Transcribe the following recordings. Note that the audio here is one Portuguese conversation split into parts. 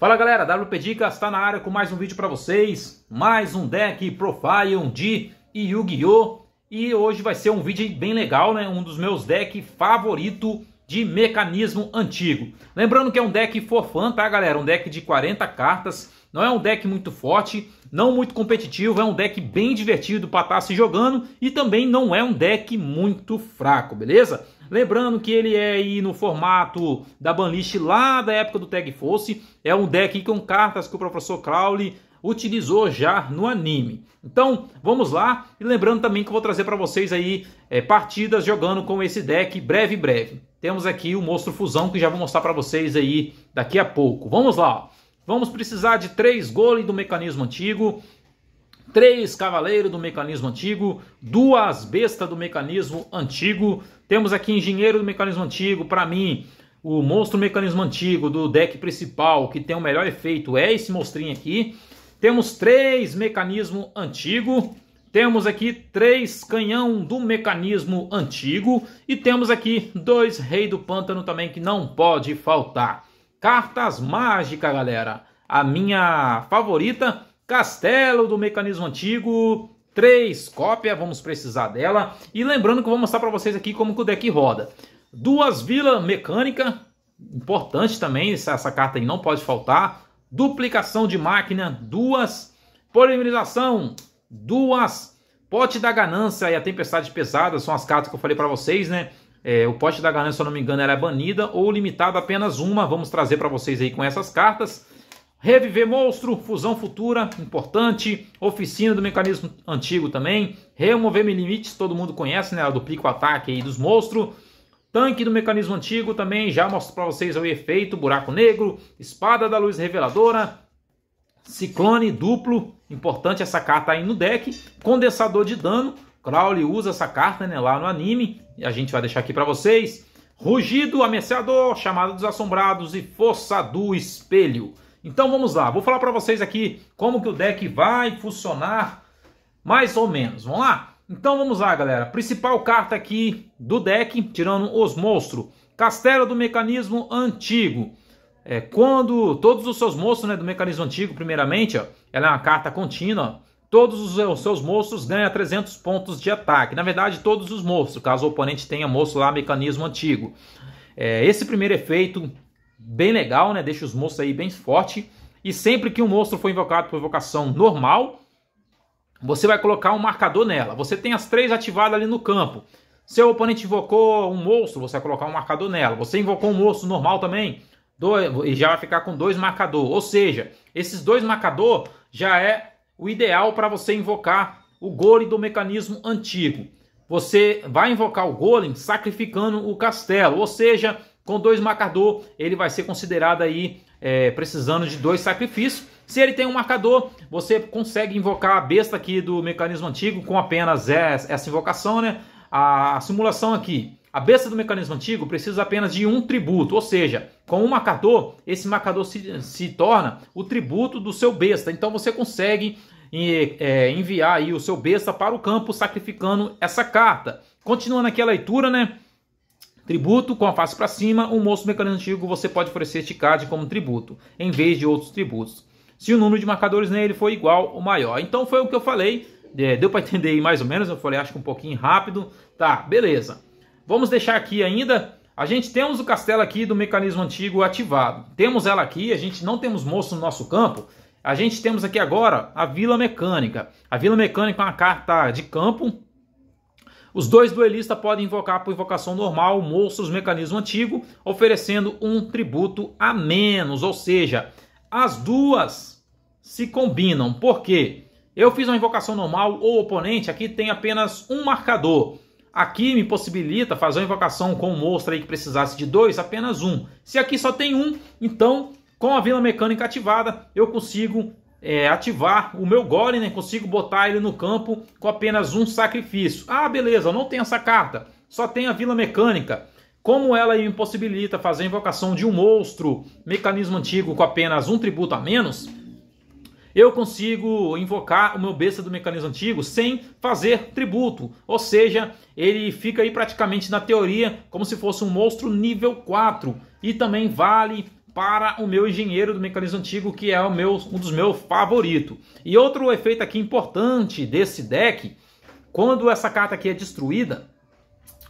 Fala galera, WP Dicas está na área com mais um vídeo para vocês, mais um deck Profile de Yu-Gi-Oh! E hoje vai ser um vídeo bem legal, né? Um dos meus decks favorito de mecanismo antigo. Lembrando que é um deck forfã, tá galera? Um deck de 40 cartas, não é um deck muito forte, não muito competitivo, é um deck bem divertido para estar tá se jogando e também não é um deck muito fraco, beleza? Lembrando que ele é aí no formato da banlist lá da época do Tag Force. É um deck com cartas que o professor Crowley utilizou já no anime. Então, vamos lá. E lembrando também que eu vou trazer para vocês aí é, partidas jogando com esse deck breve, breve. Temos aqui o Monstro Fusão que já vou mostrar para vocês aí daqui a pouco. Vamos lá. Vamos precisar de três goles do mecanismo antigo, três cavaleiros do mecanismo antigo, duas bestas do mecanismo antigo. Temos aqui engenheiro do mecanismo antigo, para mim, o monstro mecanismo antigo do deck principal, que tem o melhor efeito, é esse monstrinho aqui. Temos três mecanismo antigo. Temos aqui três canhão do mecanismo antigo. E temos aqui dois rei do pântano também, que não pode faltar. Cartas mágicas, galera. A minha favorita Castelo do Mecanismo Antigo, 3 cópia, vamos precisar dela. E lembrando que eu vou mostrar para vocês aqui como que o deck roda. Duas Vila Mecânica, importante também, essa, carta aí não pode faltar. Duplicação de máquina, duas. Polimerização, duas. Pote da Ganância e a Tempestade Pesada são as cartas que eu falei para vocês, né? É, o Pote da Ganância, se eu não me engano, é banida ou limitada apenas uma. Vamos trazer para vocês aí com essas cartas. Reviver Monstro, Fusão Futura, importante. Oficina do Mecanismo Antigo também. Remover Limites, todo mundo conhece, né? Duplica o ataque aí dos monstros. Tanque do Mecanismo Antigo também, já mostro para vocês o efeito. Buraco Negro, Espada da Luz Reveladora. Ciclone duplo, importante essa carta aí no deck. Condensador de dano, Crowley usa essa carta né, lá no anime. A gente vai deixar aqui para vocês. Rugido Ameaçador, Chamada dos Assombrados e Força do Espelho. Então vamos lá, vou falar para vocês aqui como que o deck vai funcionar mais ou menos. Vamos lá? Então vamos lá, galera. Principal carta aqui do deck, tirando os monstros. Castelo do mecanismo antigo. É, quando todos os seus monstros né, do mecanismo antigo, primeiramente, ó, ela é uma carta contínua. Todos os, os seus monstros ganham 300 pontos de ataque. Na verdade, todos os monstros, caso o oponente tenha monstro lá, mecanismo antigo. É, esse primeiro efeito bem legal, né? Deixa os monstros aí bem forte. E sempre que um monstro for invocado por invocação normal, você vai colocar um marcador nela. Você tem as três ativadas ali no campo. Seu oponente invocou um monstro, você vai colocar um marcador nela. Você invocou um monstro normal também, dois, e já vai ficar com dois marcadores Ou seja, esses dois marcadores já é o ideal para você invocar o golem do mecanismo antigo. Você vai invocar o golem sacrificando o castelo, ou seja, com dois marcador, ele vai ser considerado aí é, precisando de dois sacrifícios. Se ele tem um marcador, você consegue invocar a besta aqui do mecanismo antigo com apenas essa invocação, né? A simulação aqui. A besta do mecanismo antigo precisa apenas de um tributo, ou seja, com um marcador, esse marcador se, se torna o tributo do seu besta. Então você consegue e, é, enviar aí o seu besta para o campo sacrificando essa carta. Continuando aqui a leitura, né? Tributo com a face para cima, o moço mecânico antigo você pode oferecer este card como tributo, em vez de outros tributos. Se o número de marcadores nele for igual ou maior. Então foi o que eu falei, é, deu para entender aí mais ou menos, eu falei acho que um pouquinho rápido. Tá, beleza. Vamos deixar aqui ainda a gente temos o castelo aqui do mecanismo antigo ativado. Temos ela aqui, a gente não temos moço no nosso campo. A gente temos aqui agora a Vila Mecânica. A Vila Mecânica é uma carta de campo os dois duelistas podem invocar por invocação normal monstros mecanismo antigo, oferecendo um tributo a menos, ou seja, as duas se combinam. Por quê? Eu fiz uma invocação normal ou oponente, aqui tem apenas um marcador. Aqui me possibilita fazer uma invocação com um monstro aí que precisasse de dois, apenas um. Se aqui só tem um, então com a vila mecânica ativada, eu consigo é, ativar o meu Golem, né? consigo botar ele no campo com apenas um sacrifício. Ah, beleza, não tem essa carta, só tem a Vila Mecânica. Como ela impossibilita fazer a invocação de um monstro, mecanismo antigo com apenas um tributo a menos, eu consigo invocar o meu besta do mecanismo antigo sem fazer tributo. Ou seja, ele fica aí praticamente na teoria como se fosse um monstro nível 4. E também vale para o meu engenheiro do mecanismo antigo, que é o meu, um dos meus favoritos. E outro efeito aqui importante desse deck, quando essa carta aqui é destruída,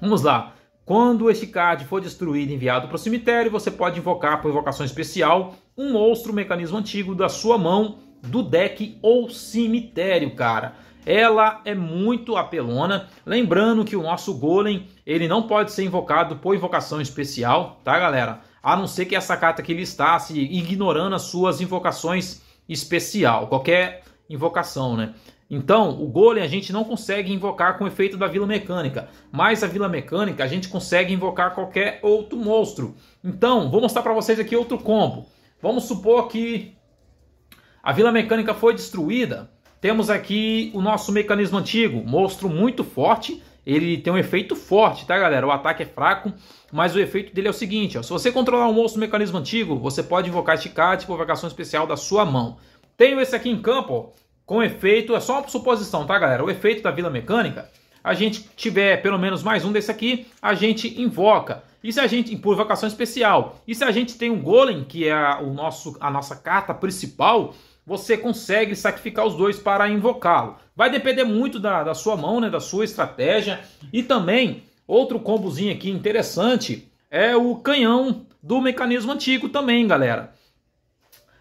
vamos lá, quando este card for destruído e enviado para o cemitério, você pode invocar por invocação especial um monstro mecanismo antigo da sua mão, do deck ou cemitério, cara. Ela é muito apelona. Lembrando que o nosso Golem ele não pode ser invocado por invocação especial, tá, galera? a não ser que essa carta aqui listasse ignorando as suas invocações especial, qualquer invocação, né? Então, o Golem a gente não consegue invocar com o efeito da Vila Mecânica, mas a Vila Mecânica a gente consegue invocar qualquer outro monstro. Então, vou mostrar para vocês aqui outro combo. Vamos supor que a Vila Mecânica foi destruída. Temos aqui o nosso mecanismo antigo, monstro muito forte, ele tem um efeito forte, tá galera? O ataque é fraco, mas o efeito dele é o seguinte, ó, se você controlar um monstro do mecanismo antigo, você pode invocar este card por invocação especial da sua mão. Tenho esse aqui em campo, ó, com efeito, é só uma suposição, tá galera? O efeito da Vila Mecânica, a gente tiver pelo menos mais um desse aqui, a gente invoca. E se a gente, por invocação especial, e se a gente tem um Golem, que é a, o nosso, a nossa carta principal, você consegue sacrificar os dois para invocá-lo. Vai depender muito da, da sua mão, né, da sua estratégia. E também, outro combozinho aqui interessante é o canhão do mecanismo antigo também, galera.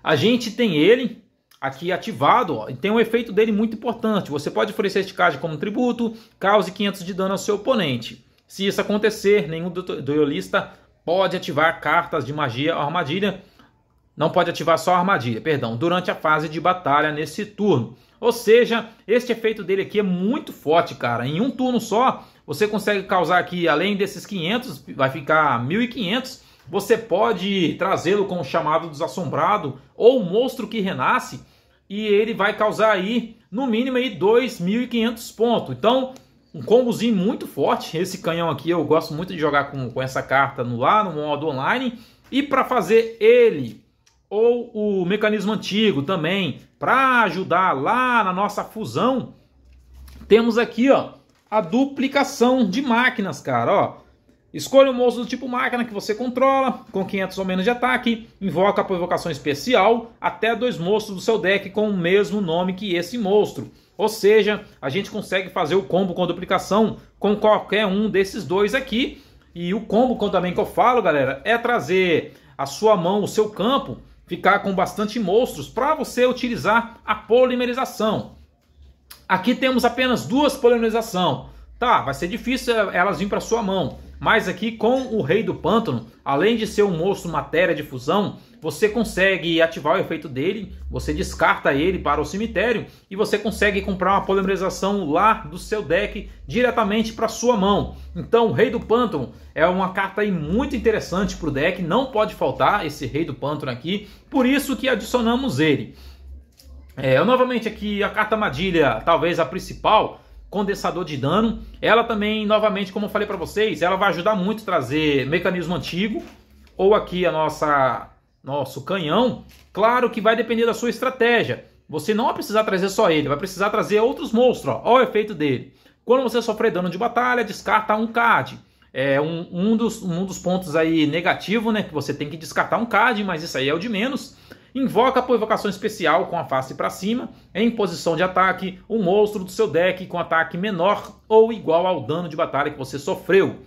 A gente tem ele aqui ativado, ó, e tem um efeito dele muito importante. Você pode oferecer este card como tributo, cause 500 de dano ao seu oponente. Se isso acontecer, nenhum duelista pode ativar cartas de magia ou armadilha não pode ativar só a armadilha, perdão, durante a fase de batalha nesse turno. Ou seja, este efeito dele aqui é muito forte, cara. Em um turno só, você consegue causar aqui, além desses 500, vai ficar 1500. Você pode trazê-lo com o chamado desassombrado ou monstro que renasce e ele vai causar aí, no mínimo, aí 2.500 pontos. Então, um combozinho muito forte. Esse canhão aqui eu gosto muito de jogar com, com essa carta no lá no modo online. E para fazer ele ou o mecanismo antigo também, para ajudar lá na nossa fusão, temos aqui ó, a duplicação de máquinas, cara. Ó. Escolha o um monstro do tipo máquina que você controla, com 500 ou menos de ataque, invoca a provocação especial, até dois monstros do seu deck com o mesmo nome que esse monstro. Ou seja, a gente consegue fazer o combo com duplicação com qualquer um desses dois aqui. E o combo também que eu falo, galera, é trazer a sua mão, o seu campo, ficar com bastante monstros para você utilizar a polimerização. Aqui temos apenas duas polimerização. Tá, vai ser difícil elas vir para sua mão. Mas aqui com o Rei do Pântano, além de ser um monstro matéria de fusão, você consegue ativar o efeito dele, você descarta ele para o cemitério e você consegue comprar uma polimerização lá do seu deck diretamente para sua mão. Então, o Rei do Pântano é uma carta aí muito interessante para o deck, não pode faltar esse Rei do Pântano aqui, por isso que adicionamos ele. É, novamente aqui a carta Madilha, talvez a principal, condensador de dano. Ela também, novamente, como eu falei para vocês, ela vai ajudar muito a trazer mecanismo antigo, ou aqui a nossa nosso canhão, claro que vai depender da sua estratégia. Você não vai precisar trazer só ele, vai precisar trazer outros monstros. Ó, Olha o efeito dele. Quando você sofrer dano de batalha, descarta um card. É um, um, dos, um dos pontos aí negativo, né? Que você tem que descartar um card, mas isso aí é o de menos. Invoca por invocação especial com a face para cima, em posição de ataque, um monstro do seu deck com ataque menor ou igual ao dano de batalha que você sofreu.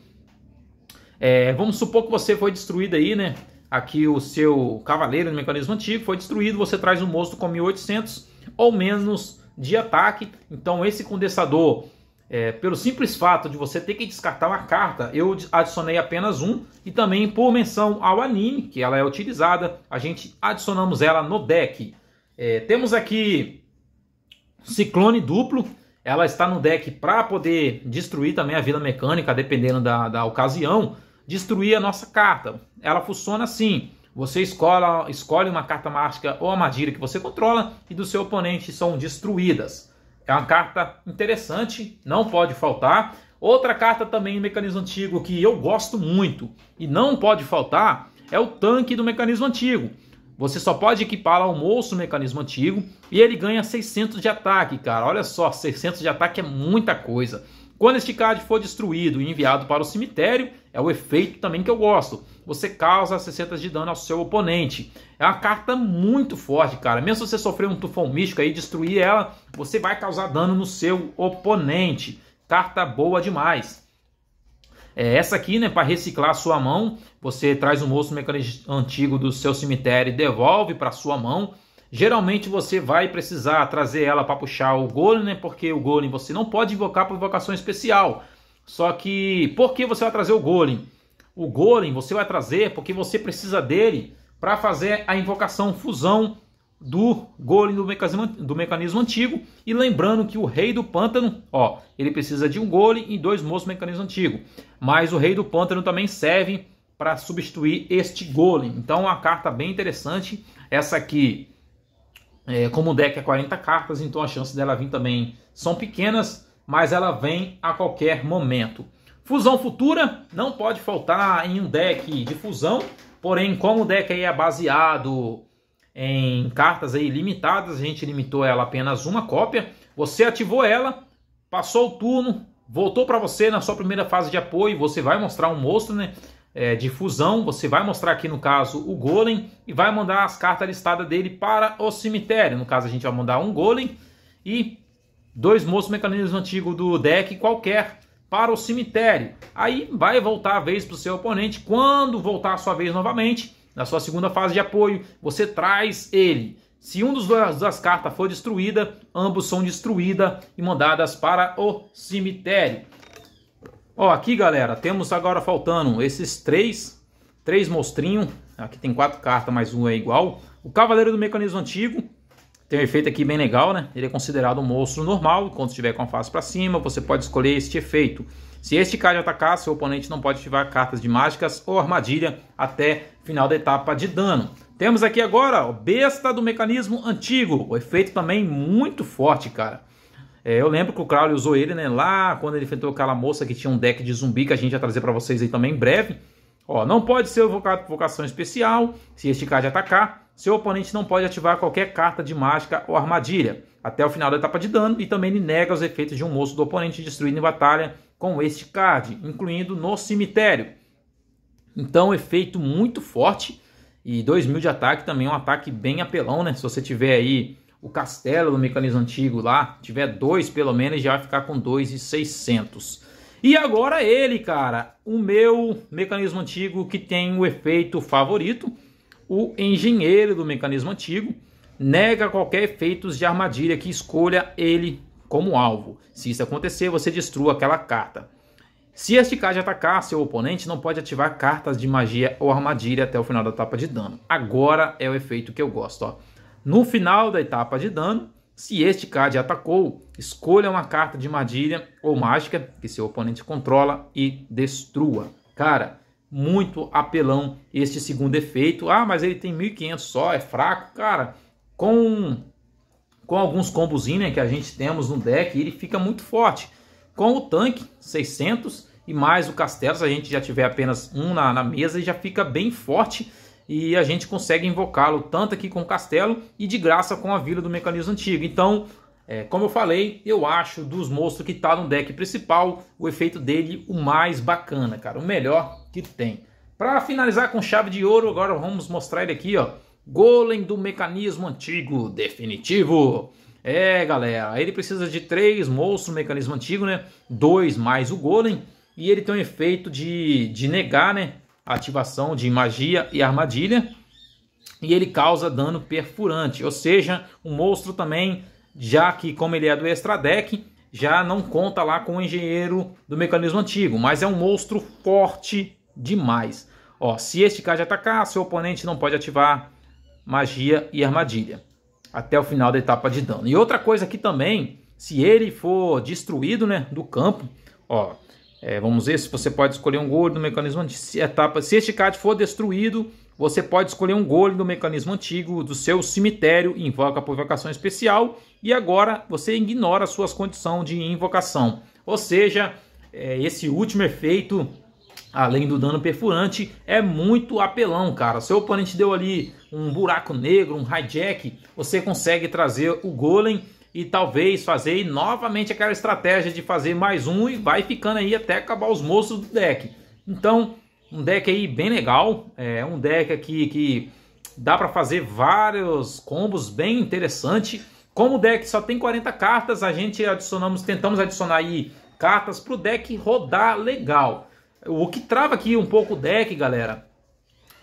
É, vamos supor que você foi destruído aí, né? aqui o seu cavaleiro no mecanismo antigo foi destruído, você traz um monstro com 1800 ou menos de ataque. Então esse condensador, é, pelo simples fato de você ter que descartar uma carta, eu adicionei apenas um. E também por menção ao anime, que ela é utilizada, a gente adicionamos ela no deck. É, temos aqui Ciclone Duplo. Ela está no deck para poder destruir também a vida mecânica, dependendo da, da ocasião destruir a nossa carta. Ela funciona assim: você escola, escolhe uma carta mágica ou a magia que você controla e do seu oponente são destruídas. É uma carta interessante, não pode faltar. Outra carta também do mecanismo antigo que eu gosto muito e não pode faltar é o tanque do mecanismo antigo. Você só pode equipar ao moço mecanismo antigo e ele ganha 600 de ataque, cara. Olha só, 600 de ataque é muita coisa. Quando este card for destruído e enviado para o cemitério, é o efeito também que eu gosto. Você causa 60 de dano ao seu oponente. É uma carta muito forte, cara. Mesmo se você sofrer um tufão místico e destruir ela, você vai causar dano no seu oponente. Carta boa demais. É essa aqui, né, para reciclar a sua mão, você traz um moço mecânico antigo do seu cemitério e devolve para sua mão. Geralmente você vai precisar trazer ela para puxar o golem, né? Porque o golem você não pode invocar por invocação especial. Só que por que você vai trazer o golem? O golem você vai trazer porque você precisa dele para fazer a invocação fusão do golem do mecanismo, do mecanismo antigo. E lembrando que o rei do pântano, ó, ele precisa de um golem e dois moços do mecanismo antigo. Mas o rei do pântano também serve para substituir este golem. Então, uma carta bem interessante. Essa aqui é, como o deck é 40 cartas, então as chances dela vir também são pequenas, mas ela vem a qualquer momento. Fusão futura não pode faltar em um deck de fusão, porém, como o deck é baseado em cartas aí limitadas, a gente limitou ela apenas uma cópia. Você ativou ela, passou o turno, voltou para você na sua primeira fase de apoio, você vai mostrar um monstro, né? é, de fusão. Você vai mostrar aqui no caso o golem e vai mandar as cartas listadas dele para o cemitério. No caso a gente vai mandar um golem e dois moços mecanismos antigos do deck qualquer para o cemitério. Aí vai voltar a vez para o seu oponente. Quando voltar a sua vez novamente, na sua segunda fase de apoio, você traz ele. Se um dos dois das cartas for destruída, ambos são destruídas e mandadas para o cemitério. Ó, aqui galera, temos agora faltando esses três, três monstrinhos. Aqui tem quatro cartas, mais um é igual. O Cavaleiro do Mecanismo Antigo, tem um efeito aqui bem legal, né? Ele é considerado um monstro normal, quando estiver com a face para cima, você pode escolher este efeito. Se este card atacar, seu oponente não pode ativar cartas de mágicas ou armadilha até final da etapa de dano. Temos aqui agora o Besta do Mecanismo Antigo, o efeito também muito forte, cara. É, eu lembro que o Crowley usou ele, né? Lá quando ele enfrentou aquela moça que tinha um deck de zumbi que a gente vai trazer para vocês aí também em breve. Ó, não pode ser vocação especial se este card atacar. Seu oponente não pode ativar qualquer carta de mágica ou armadilha até o final da etapa de dano e também ele nega os efeitos de um moço do oponente destruído em batalha com este card, incluindo no cemitério. Então, efeito muito forte e 2000 de ataque também é um ataque bem apelão, né? Se você tiver aí o castelo do mecanismo antigo lá, tiver dois pelo menos, já vai ficar com 2,600. E agora ele, cara, o meu mecanismo antigo que tem o efeito favorito, o engenheiro do mecanismo antigo, nega qualquer efeitos de armadilha que escolha ele como alvo. Se isso acontecer, você destrua aquela carta. Se este card atacar, seu oponente não pode ativar cartas de magia ou armadilha até o final da etapa de dano. Agora é o efeito que eu gosto, ó. No final da etapa de dano, se este card atacou, escolha uma carta de armadilha ou mágica que seu oponente controla e destrua. Cara, muito apelão este segundo efeito. Ah, mas ele tem 1500 só, é fraco. Cara, com, com alguns combos né, que a gente temos no deck, ele fica muito forte. Com o tanque, 600 e mais o castelo, se a gente já tiver apenas um na, na mesa, ele já fica bem forte e a gente consegue invocá-lo tanto aqui com o castelo e de graça com a vila do mecanismo antigo. Então, é, como eu falei, eu acho dos monstros que está no deck principal o efeito dele o mais bacana, cara, o melhor que tem. Para finalizar com chave de ouro, agora vamos mostrar ele aqui, ó. Golem do mecanismo antigo definitivo. É, galera, ele precisa de três monstros mecanismo antigo, né? Dois mais o golem. E ele tem um efeito de, de negar, né? ativação de magia e armadilha. E ele causa dano perfurante, ou seja, o monstro também, já que como ele é do extra deck, já não conta lá com o engenheiro do mecanismo antigo, mas é um monstro forte demais. Ó, se este card atacar, seu oponente não pode ativar magia e armadilha até o final da etapa de dano. E outra coisa aqui também, se ele for destruído, né, do campo, ó, é, vamos ver se você pode escolher um gole do mecanismo etapa. Se este card for destruído, você pode escolher um gole do mecanismo antigo do seu cemitério e invoca por invocação especial. E agora você ignora suas condições de invocação. Ou seja, é, esse último efeito, além do dano perfurante, é muito apelão, cara. Seu oponente deu ali um buraco negro, um hijack, você consegue trazer o golem e talvez fazer novamente aquela estratégia de fazer mais um e vai ficando aí até acabar os moços do deck. Então, um deck aí bem legal, é um deck aqui que dá para fazer vários combos bem interessante. Como o deck só tem 40 cartas, a gente adicionamos, tentamos adicionar aí cartas para o deck rodar legal. O que trava aqui um pouco o deck, galera,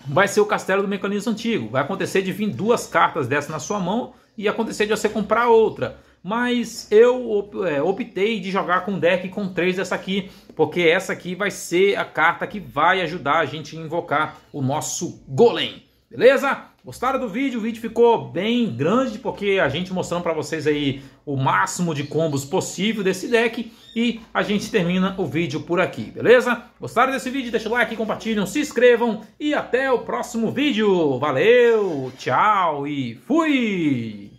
vai ser o castelo do mecanismo antigo. Vai acontecer de vir duas cartas dessa na sua mão e acontecer de você comprar outra. Mas eu é, optei de jogar com um deck com três dessa aqui, porque essa aqui vai ser a carta que vai ajudar a gente a invocar o nosso Golem. Beleza? Gostaram do vídeo? O vídeo ficou bem grande porque a gente mostrando para vocês aí o máximo de combos possível desse deck e a gente termina o vídeo por aqui, beleza? Gostaram desse vídeo? Deixa o like, compartilham, se inscrevam e até o próximo vídeo. Valeu, tchau e fui!